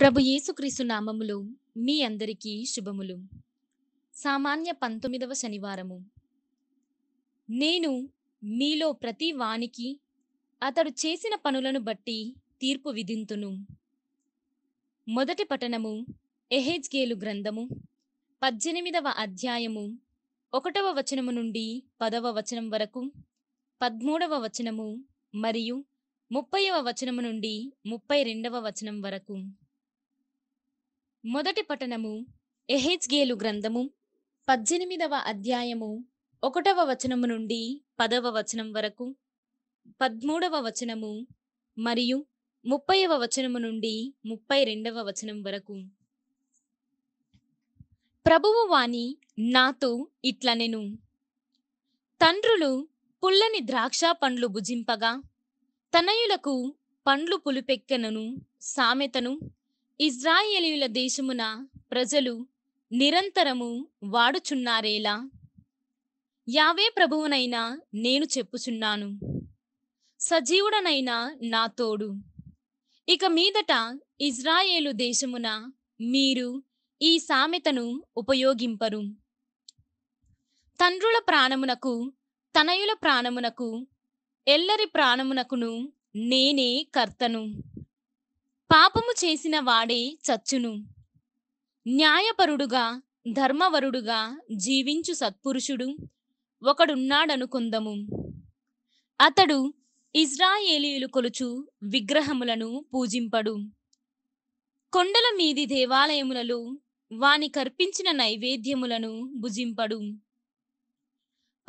ప్రభు యేసుక్రీసు నామములు మీ అందరికీ శుభములు సామాన్య పంతొమ్మిదవ శనివారము నేను మీలో ప్రతి వానికి అతడు చేసిన పనులను బట్టి తీర్పు విధింతును మొదటి పట్టణము ఎహెజ్గేలు గ్రంథము పద్దెనిమిదవ అధ్యాయము ఒకటవ వచనము నుండి పదవ వచనం వరకు పద్మూడవ వచనము మరియు ముప్పైవ వచనము నుండి ముప్పై రెండవ వచనం వరకు మొదటి పఠనము ఎహెచ్గేలు గ్రంథము పద్దెనిమిదవ అధ్యాయము ఒకటవ వచనము నుండి పదవ వచనం వరకు పద్మూడవ వచనము మరియు ముప్పైవ వచనము నుండి ముప్పై రెండవ వచనం వరకు ప్రభువు వాణి నాతో ఇట్లనెను తండ్రులు పుల్లని ద్రాక్ష పండ్లు భుజింపగా తనయులకు పండ్లు పులిపెక్కెనను సామెతను ఇజ్రాయేలీయుల దేశమున ప్రజలు నిరంతరము వాడుచున్నారేలా యావే ప్రభువునైనా నేను చెప్పుచున్నాను సజీవుడనైనా నా తోడు ఇక మీదట ఇజ్రాయేలు దేశమున మీరు ఈ సామెతను ఉపయోగింపరు తండ్రుల ప్రాణమునకు తనయుల ప్రాణమునకు ఎల్లరి ప్రాణమునకును నేనే కర్తను పాపము చేసిన వాడే చచ్చును న్యాయపరుడుగా ధర్మవరుడుగా జీవించు సత్పురుషుడు ఒకడున్నాడనుకుందము అతడు ఇజ్రాయేలీలు కొలుచు విగ్రహములను పూజింపడు కొండల మీది దేవాలయములలో వాని కర్పించిన నైవేద్యములను భుజింపడు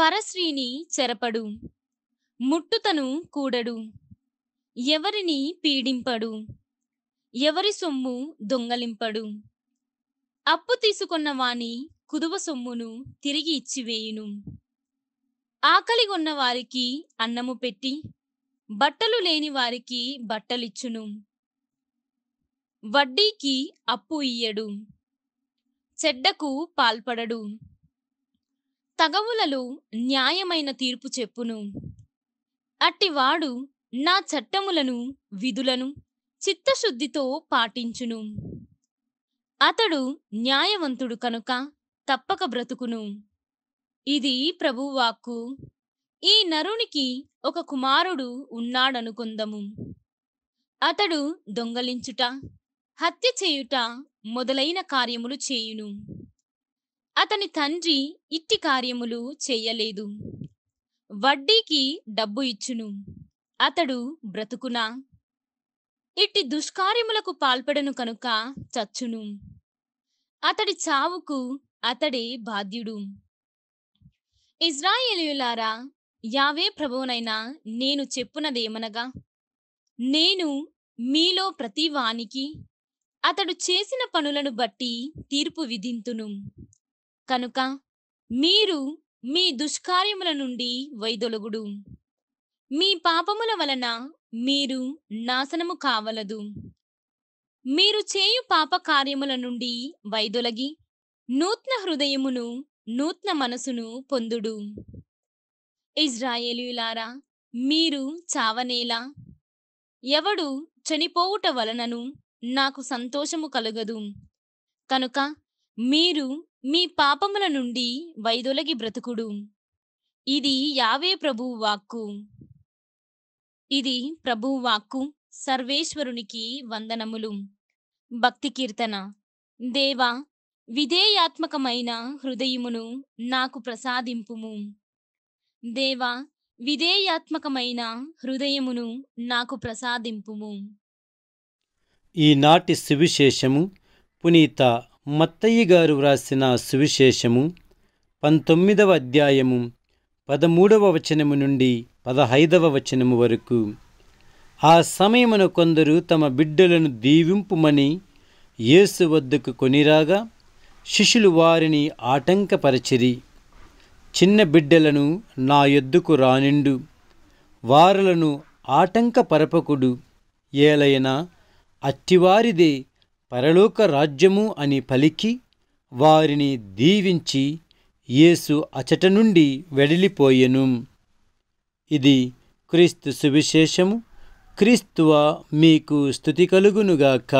పరశ్రీని చెరపడు ముట్టుతను కూడడు ఎవరిని పీడింపడు ఎవరి సొమ్ము దొంగలింపడు అప్పు తీసుకున్న వాని కుదువ సొమ్మును తిరిగి ఇచ్చివేయును ఆకలిగొన్న వారికి అన్నము పెట్టి బట్టలు లేని వారికి బట్టలిచ్చును వడ్డీకి అప్పు ఇయ్యడు చెడ్డకు పాల్పడడు తగవులలో న్యాయమైన తీర్పు చెప్పును అట్టివాడు నా చట్టములను విధులను చిత్తశుద్ధితో పాటించును అతడు న్యాయవంతుడు కనుక తప్పక బ్రతుకును ఇది ప్రభువాక్కు ఈ నరునికి ఒక కుమారుడు ఉన్నాడనుకుందము అతడు దొంగలించుట హత్య చేయుట మొదలైన కార్యములు చేయును అతని తండ్రి ఇట్టి కార్యములు చేయలేదు వడ్డీకి డబ్బు ఇచ్చును అతడు బ్రతుకునా ఇట్టి దుష్కార్యములకు పాల్పడను కనుక చచ్చును అతడి చావుకు అతడే బాధ్యుడు ఇజ్రాయేలీయులారా యావే ప్రభువునైనా నేను చెప్పునదేమనగా నేను మీలో ప్రతి వానికి అతడు చేసిన పనులను బట్టి తీర్పు విధింతును కనుక మీరు మీ దుష్కార్యముల నుండి వైదొలుగుడు మీ పాపముల వలన మీరు నాశనము కావలదు మీరు చేయు పాప కార్యముల నుండి వైదొలగి నూత్న హృదయమును నూత్న మనసును పొందుడు ఇజ్రాయేలీలారా మీరు చావనేలా ఎవడు చనిపోవుట వలనను నాకు సంతోషము కలుగదు కనుక మీరు మీ పాపముల నుండి వైదొలగి బ్రతుకుడు ఇది యావే ప్రభువు వాక్కు ఇది ప్రభువాక్కు సర్వేశ్వరునికి వందనములు భక్తి కీర్తన దేవ విధేయాత్మకమైన హృదయమును నాకు ప్రసాదింపుము దేవ విధేయాత్మకమైన హృదయమును నాకు ప్రసాదింపుము ఈనాటి సువిశేషము పునీత మత్తయ్య గారు వ్రాసిన సువిశేషము పంతొమ్మిదవ అధ్యాయము పదమూడవ వచనము నుండి పదహైదవ వచనము వరకు ఆ సమయమున కొందరు తమ బిడ్డలను దీవింపుమని యేసు వద్దకు కొనిరాగా శిష్యులు వారిని ఆటంకపరచిరి చిన్న బిడ్డలను నా ఎద్దుకు రానిండు వారలను ఆటంకపరపకుడు ఏలైనా అట్టివారిదే పరలోక రాజ్యము అని పలికి వారిని దీవించి యేసు అచట నుండి వెడలిపోయెను ఇది క్రీస్తు సువిశేషము క్రీస్తువ మీకు స్థుతి కలుగునుగాక